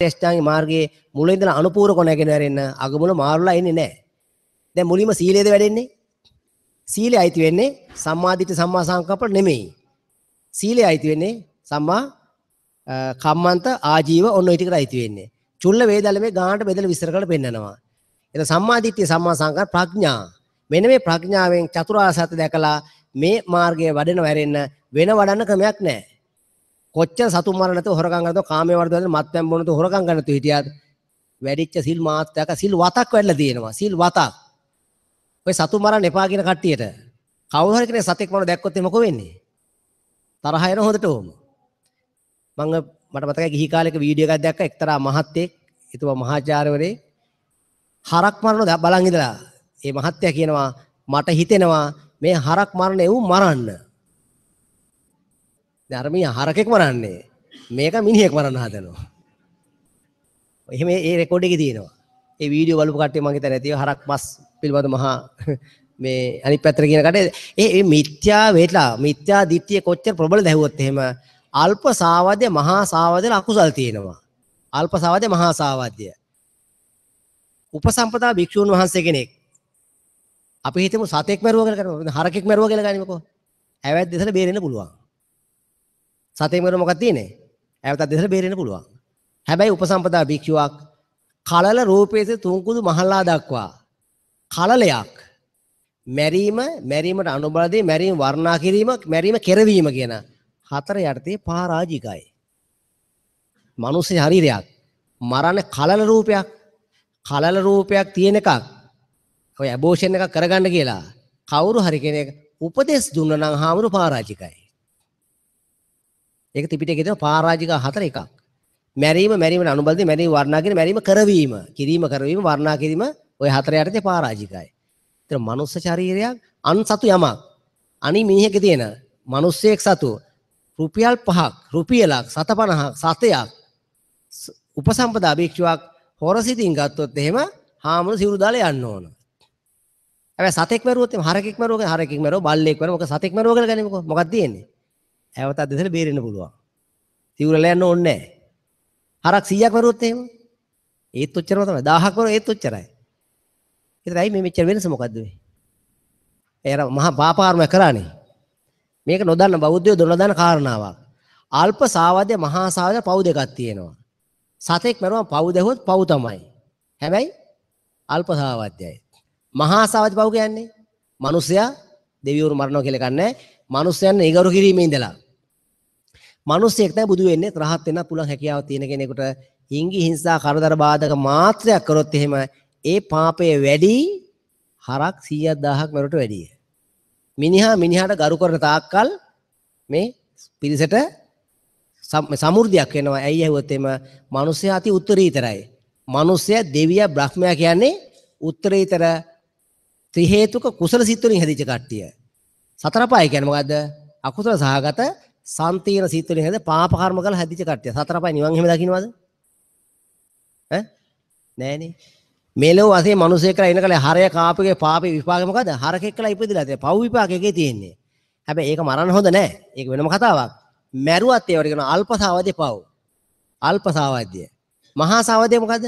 ශ්‍රේෂ්ඨාංග මාර්ගයේ මුල ඉඳලා අනුපූර කොනගෙන හැරෙන්න අගමුල මාරුලා එන්නේ නැහැ. දැන් මුලින්ම සීලයේද වැඩෙන්නේ? සීලය අයිති වෙන්නේ සම්මාදිට සම්මා සංකප්ප නෙමෙයි. සීලය අයිති වෙන්නේ සම්මා කම්මන්ත ආජීව ඔන්න ඔය ටිකට අයිති වෙන්නේ. චුල්ල වේදලමේ ගාහට බෙදලා විස්තර කරලා පෙන්නනවා. එතන සම්මාදිට්ඨිය සම්මා සංකල්ප ප්‍රඥා. මෙන්න මේ ප්‍රඥාවෙන් චතුරාර්ය සත්‍ය දැකලා මේ මාර්ගය වඩන වැරෙන්න වෙන වඩන්න ක්‍රමයක් නැහැ. කොච්චර සතුන් මරණ නැතුව හොරකම් කරනතෝ කාමයේ වර්ධනය මත්පැන් බොනතෝ හොරකම් කරනතෝ හිටියාද වැඩිච්ච සිල් මාත්‍යක සිල් වතක් වැඩිලා තියෙනවා සිල් වතක් ඔය සතුන් මරන්න එපා කියන කට්ටියට කවුරු හරි කෙනෙක් සතෙක් මරන දැක්කොත් එමක වෙන්නේ තරහ එන හොදට ඕම මම මට මතකයි ගිහි කාලේක වීඩියෝ එකක් දැක්ක එක්තරා මහත්තයෙක් එතුමා මහාචාර්යවරේ හරක් මරන බලන් ඉඳලා ඒ මහත්තයා කියනවා මට හිතෙනවා මේ හරක් මරණ එව් මරන්න ධර්මීය හරකෙක් මරන්නේ. මේක මිනිහෙක් මරන්න හදනවා. එහෙම ඒ රෙකෝඩ් එකේ තියෙනවා. ඒ වීඩියෝ බලපු කට්ටිය මං හිතන්නේ තියෙන හරක් මස් පිළිබඳ මහා මේ අනිත් පැත්තට කියන කටේ ඒ මිත්‍යා වේලා මිත්‍යා දිට්ඨිය කොච්චර ප්‍රබල දැහුවොත් එහෙම අල්ප සාවද්‍ය මහා සාවද්‍ය අකුසල් තියෙනවා. අල්ප සාවද්‍ය මහා සාවද්‍ය. උපසම්පදා භික්ෂූන් වහන්සේ කෙනෙක් අපි හිතමු සතෙක් මරුවා කියලා කරමු හරකෙක් මරුවා කියලා ගනිමුකෝ. ඇවැද්දෙසට බේරෙන්න පුළුවන්. සතේ මෙර මොකක්ද තියෙන්නේ? ඈවතත් දෙසට බේරෙන්න පුළුවන්. හැබැයි උපසම්පදා භික්ෂුවක් කලල රූපයේ තුන්කුදු මහල්ලා දක්වා කලලයක් මැරීම මැරීමට අනුබල දී මැරීම වර්ණා කිරීම මැරීම කෙරවීම කියන හතර යටතේ පරාජිකයි. මනුස්ස ශරීරයක් මරණ කලල රූපයක් කලල රූපයක් තියෙන එකක් ඔය ඇබෝෂන් එකක් කරගන්න කියලා කවුරු හරි කෙනෙක් උපදෙස් දුන්නා නම් හාමුදුරු පරාජිකයි. ඒක ත්‍රිපිටකයේ තියෙන පරාජික හතර එකක්. මැරීම මැරීම අනුබද්ධ මැරීම වර්ණා කියන මැරීම කරවීම කිරීම කරවීම වර්ණා කිරීම ওই හතර යටතේ පරාජිකයි. ඒතර මනුස්ස ශරීරයක් අන්සතු යමක්. අනි මිනිහෙකේ තියෙන මිනිස්සෙක් සතු රුපියල් 5ක් රුපියලක් 750ක් සතයක් උපසම්පදා භික්ෂුවක් හොරසිතින් ගත්තොත් එහෙම හාමුදුරු සිවුරු දාලා යන්න ඕන. හැබැයි සතෙක් මරුවොත් එහෙම හරකෙක් මරුවොත් හරකෙක් මරුවොත් බල්ලෙක් මරුවොත් ඔක සතෙක් මරුවා කියලා ගනිමුකෝ. මොකක්ද තියෙන්නේ? ඇවත දෙසට බේරෙන්න පුළුවන්. සිවුරලා යන්න ඕනේ නැහැ. හරක් 100ක් වරුවොත් එහෙම ඒත් ඔච්චරම තමයි 1000ක් වරුවොත් ඒත් ඔච්චරයි. ඒතරයි මේ මෙච්චර වෙනස මොකද්ද මේ? ඒර මහා පාපාරම කරානේ. මේක නොදන්න බෞද්ධයෝ දොනදාන කාරණාවක්. අල්ප සාවද්‍ය මහා සාවද්‍ය පව් දෙකක් තියෙනවා. සතෙක් මරුවම පව් දෙහොත් පව් තමයි. හැබැයි අල්ප සාවද්‍යයි. මහා සාවද්‍ය පව් කියන්නේ මිනිසයා දෙවිවරු මරනවා කියලා ගන්නෑ. මනුස්සයන් ඒගරු කිරීමේ ඉඳලා. මනුස්සයෙක් තමයි බුදු වෙන්නේ රහත් වෙන්න පුළුවන් හැකියාව තියෙන කෙනෙකුට හිංගි හිංසා කරදර බාධක මාත්‍රයක් කරොත් එහෙම ඒ පාපය වැඩි හරක් 10000ක් වලට වැඩිය. මිනිහා මිනිහාට ගරු කරන තාක්කල් මේ පිරිසට සමෘද්ධියක් වෙනවා. ඇයි ඇහුවොත් එම මිනිස්සයා අති උත්තරීතරයි. මිනිස්සයා දෙවියා බ්‍රහ්මයා කියන්නේ උත්තරීතර ත්‍රි හේතුක කුසල සිත් වලින් හැදිච්ච කට්ටිය. සතර පාය කියන්නේ මොකද්ද? අකුසල සහගත සම්තීන සිත් වලින් හැද පාප කර්ම කරලා හැදිච්ච කට්ටිය. සතර පාය නිවන් එහෙම දකින්නවද? ඈ? නෑනේ. මෙලොව වශයෙන් මිනිසෙක් කරලා ඉනකල හරය කාපගේ පාපේ විපාකේ මොකද්ද? හරකෙක් කරලා ඉපදිලා තියෙන පව් විපාකයකේ තියෙන්නේ. හැබැයි ඒක මරන්න හොඳ නෑ. ඒක වෙනම කතාවක්. මැරුවත් ඒවට කියන අල්පසාවදී පව්. අල්පසාවදී. මහා සාවදී මොකද්ද?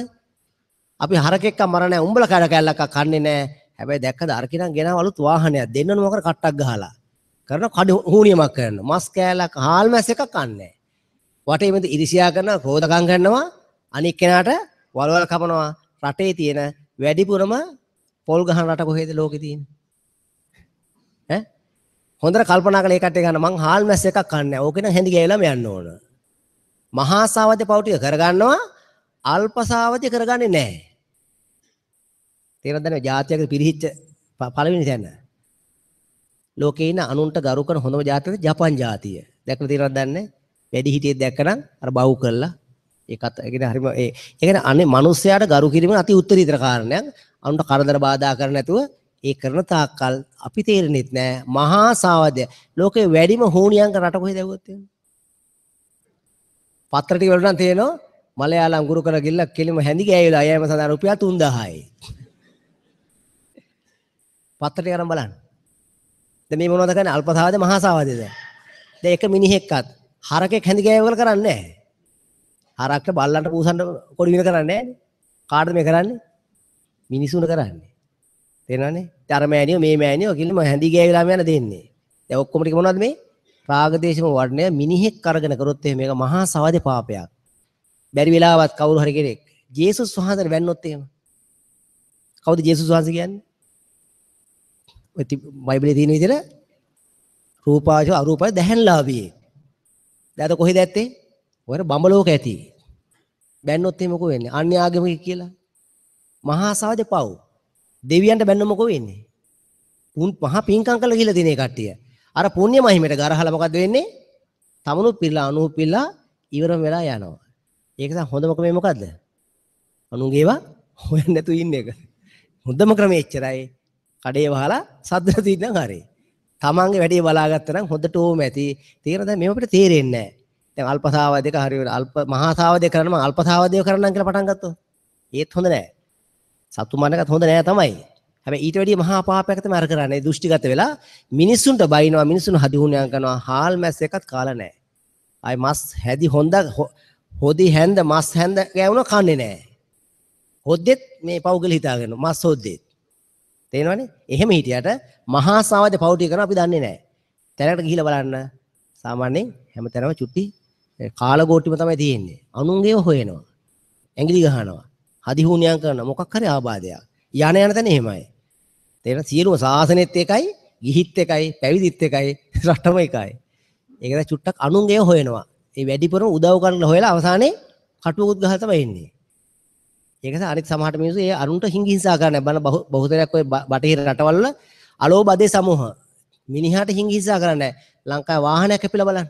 අපි හරකෙක්ක මරන්නේ නැහැ. උඹලා කඩ කැල්ලක් කන්නේ නැහැ. හැබැයි දැක්කද අර කෙනා ගෙනාව අලුත් වාහනයක් දෙන්නන මොකර කට්ටක් ගහලා කරන කඩ හුණියමක් කරනවා මස් කෑලක් හාල් මැස් එකක් කන්නේ වටේ මෙතන ඉරිසියා කරනවා ක්‍රෝධකම් කරනවා අනික් කෙනාට වලවල් කපනවා රටේ තියෙන වැඩිපුරම පොල් ගහන රට කොහෙද ලෝකේ තියෙන්නේ ඈ හොඳට කල්පනා කරලා ඒ කට්ටිය ගන්න මං හාල් මැස් එකක් කන්නේ ඕකේ නම් හැඳි ගෑවිලාම යන්න ඕන මහා සාවද්‍ය පවුටිය කරගන්නවා අල්ප සාවද්‍ය කරගන්නේ නැහැ තේරෙනවද නැහැ ජාතියකට පිරිහිච්ච පළවෙනි තැන. ලෝකේ ඉන්න අනුන්ට ගරු කරන හොඳම ජාතිය ජපන් ජාතිය. දැක්කම තේරෙනවද නැහැ? වැඩි හිටියෙක් දැක්කනම් අර බහුව කළා. ඒකත් ඒ කියන්නේ හරිම ඒ කියන්නේ අනේ මිනිස්සයාට ගරු කිරීම අති උත්තරීතර කාරණයක්. අනුන්ට කරදර බාධා කර නැතුව ඒ කරන තාක්කල් අපි තේරෙන්නේ නැහැ. මහා සාවද්‍ය ලෝකේ වැඩිම හෝනියංග රට කොහෙද ඇහුවත් එන්නේ? පත්‍ර ටික වල නම් තියෙනවා මලයාලම් ගුරු කරගිල්ල කෙලිම හැඳි ගෑවිලා අයම සඳහා රුපියල් 3000යි. පත්තරේ අරන් බලන්න. දැන් මේ මොනවද කරන්නේ? අල්පසාවද මහසාවද දැන්? දැන් එක මිනිහෙක්වත් හරකෙක් හැඳි ගෑවල කරන්නේ නැහැ. හරක්ට බල්ලන්ට පූසන්ට කොඩි වින කරන්නේ නැහැ. කාටද මේ කරන්නේ? මිනිසුන කරන්නේ. තේරෙනවනේ? ඉතින් අර මෑණියෝ මේ මෑණියෝ කිලිම හැඳි ගෑවිලාම යන දෙන්නේ. දැන් ඔක්කොම ටික මොනවද මේ? රාගදේශම වර්ණය මිනිහෙක් අරගෙන කරොත් එහෙම මේක මහා සවදේ පාපයක්. බැරි වෙලාවත් කවුරු හරි කෙනෙක් ජේසුස් වහන්සේ වැන්නොත් එහෙම. කවුද ජේසුස් වහන්සේ කියන්නේ? බයිබලේ තියෙන විදිහට රූපාවචර අරූපාවචර දැහැන්ලාභී. දැන් කොහෙද ඇත්තේ? ඔයර බඹලෝක ඇති. බැන්නොත් එහෙම මොකෝ වෙන්නේ? අන්‍ය ආගමික කියලා. මහා සාවජ පව්. දෙවියන්ට බැන්න මොකෝ වෙන්නේ? පුන් මහා පින්කම් කළ කියලා දිනේ කට්ටිය. අර පුණ්‍ය මහිමයට ගරහලා මොකද වෙන්නේ? තමනුත් පිළලා අනුත් පිළලා ඉවරම වෙලා යනවා. ඒක තමයි හොඳම ක්‍රමය මොකද්ද? අනුන්ගේවා හොයන්න නැතුව ඉන්න එක. හොඳම ක්‍රමය එච්චරයි. කඩේ වහලා සද්ද තියෙන කරේ. තමන්ගේ වැඩේ බලාගත්තා නම් හොඳට ඕම ඇති. තේරෙනවද? මේව අපිට තේරෙන්නේ නැහැ. දැන් අල්පසාවය දෙක හරි අල්ප මහාසාවය දෙක කරනම අල්පසාවය දෙක කරන්නම් කියලා පටන් ගත්තොත්. ඒත් හොඳ නැහැ. සතු මනකත් හොඳ නැහැ තමයි. හැබැයි ඊට වැඩිය මහා පාපයක් තමයි අර කරන්නේ. දෘෂ්ටිගත වෙලා මිනිස්සුන්ට බයිනවා, මිනිස්සුන් හදිහුණියම් කරනවා. හාල් මැස් එකක් කාලා නැහැ. ආයි මස් හැදි හොඳ හොදි හැන්ද මස් හැන්ද ගෑවුණා කන්නේ නැහැ. හොද්දෙත් මේ පවුගල හිතාගෙන මස් හොද්දෙත්. තේනවනේ? එහෙම හිටියට මහා සාවද්‍ය පෞටි කරන අපි දන්නේ නැහැ. තැනකට ගිහිල්ලා බලන්න සාමාන්‍යයෙන් හැමතැනම චුටි කාලගෝට්ටිම තමයි තියෙන්නේ. අනුන්ගේව හොයනවා. ඇඟිලි ගහනවා. හදි හුණියම් කරනවා. මොකක් හරි ආබාධයක්. යන යන තැන එහෙමයි. තේරෙන සියලුම සාසනෙත් එකයි, ගිහිත් එකයි, පැවිදිත් එකයි, රටම එකයි. ඒක දැන් චුට්ටක් අනුන්ගේව හොයනවා. ඒ වැඩිපුරම උදව් කරන්න හොයලා අවසානයේ කටුවකුත් ගහලා තමයි ඉන්නේ. ඒක නිසා අනෙක් සමහරට මිනිස්සු ඒ අරුන්ට හිංගිහිංසා කරන්නේ බන බහුතරයක් ඔය බටහිර රටවල් වල අලෝබදේ සමූහ මිනිහාට හිංගිහිංසා කරන්නේ ලංකාවේ වාහනයක් කැපිලා බලන්න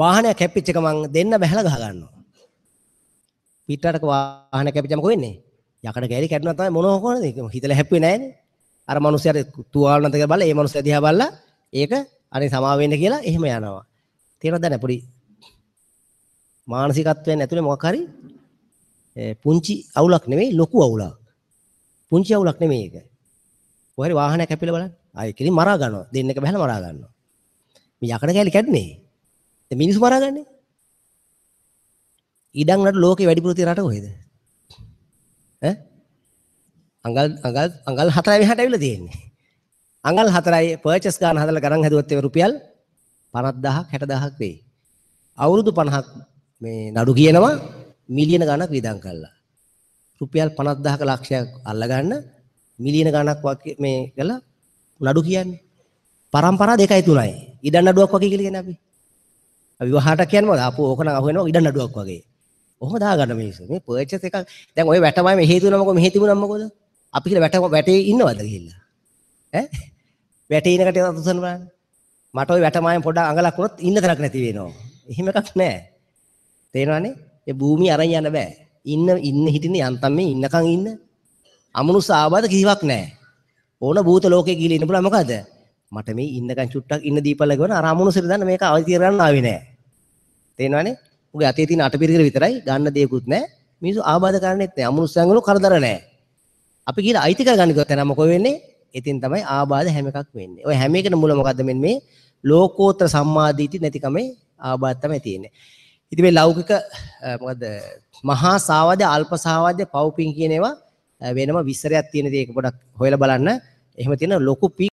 වාහනයක් කැපිච්ච එක මං දෙන්න බැහැලා ගහ ගන්නවා පිටරටක වාහන කැපිච්චම කො වෙන්නේ යකඩ කැලි කැඩුණා තමයි මොනෝ කොහොමද හිතලා හැප්පුවේ නැහැනේ අර මිනිස්සයාට තුවාල නැත කියලා බලලා ඒ මිනිස්සයා දිහා බලලා ඒක අනේ සමා වෙන්න කියලා එහෙම යනවා තේරෙනවද නැහැ පොඩි මානසිකත්වයෙන් ඇතුලේ මොකක් හරි පුංචි අවුලක් නෙමෙයි ලොකු අවුලක්. පුංචි අවුලක් නෙමෙයි ඒක. කොහරි වාහනයක් කැපිලා බලන්න. ආයෙ කෙලින් මරා ගන්නවා. දෙන්න එක බහලා මරා ගන්නවා. මේ යකඩ කැලි කැඩනේ. ඒ මිනිස්සු මරා ගන්නනේ. ඉඩම් රට ලෝකේ වැඩිපුර තියෙන රට කොහෙද? ඈ? අඟල් අඟල් අඟල් 4 මෙහාට ඇවිල්ලා තියෙන්නේ. අඟල් 4යි පර්චේස් ගන්න හදලා ගණන් හැදුවත් ඒ රුපියල් 50000ක් 60000ක් වෙයි. අවුරුදු 50ක් මේ නඩු කියනවා මිලියන ගණක් වියදම් කළා. රුපියල් 50000ක ලක්ෂයක් අල්ලගන්න මිලියන ගණක් මේ කළා නඩු කියන්නේ. පරම්පරා දෙකයි තුනයි. ඉඩම් නඩුවක් වගේ කියලා කියන්නේ අපි. අපි විවාහට කියන්නේ මොකද? අපෝ ඕක නම් අහු වෙනවා ඉඩම් නඩුවක් වගේ. ඔහොම දාගන්න මිනිස්සු. මේ පර්චස් එකක් දැන් ඔය වැටමයි මෙහෙ තුනම මොකද මෙහෙ තිබුණා මොකද? අපි කියලා වැට වැටේ ඉන්නවද ගිහිල්ලා? ඈ? වැටේ ඉනකට අතුසන බලන්න. මට ওই වැටමයෙන් පොඩ්ඩක් අඟලක් වුණොත් ඉන්න තරක් නැති වෙනවා. එහෙම එකක් නැහැ. තේරෙනවනේ? ඒ භූමිය අරන් යන්න බෑ. ඉන්න ඉන්න හිටින්න යන්තම් මේ ඉන්නකන් ඉන්න. අමනුස්ස ආබාධ කිසිවක් නැහැ. ඕන භූත ලෝකේ ගිහින් ඉන්න පුළුවන් මොකද? මට මේ ඉන්නකන් චුට්ටක් ඉන්න දීපල ගවන අර අමනුස්සට දන්න මේක අවදි කරගන්න ආවේ නැහැ. තේනවනේ? උගේ අතේ තියෙන අටපිරිකර විතරයි ගන්න දෙයක්වත් නැහැ. මිනිස්සු ආබාධ කරන්නේත් නැහැ. අමනුස්සයන් වල කරදර නැහැ. අපි කියලා අයිති කරගන්න ගියොත් එනම් මොකෝ වෙන්නේ? ඉතින් තමයි ආබාධ හැම එකක් වෙන්නේ. ඔය හැම එකේ මුල මොකද්ද මෙන්න මේ ලෝකෝත්තර සම්මාදීති නැතිකමේ ආබාධ තමයි තියෙන්නේ. ඉතින් මේ ලෞකික මොකද මහා සාවද්‍ය අල්ප සාවද්‍ය පව්පින් කියන ඒවා වෙනම විස්තරයක් තියෙන දේ ඒක පොඩක් හොයලා බලන්න. එහෙම තියෙන ලොකු පී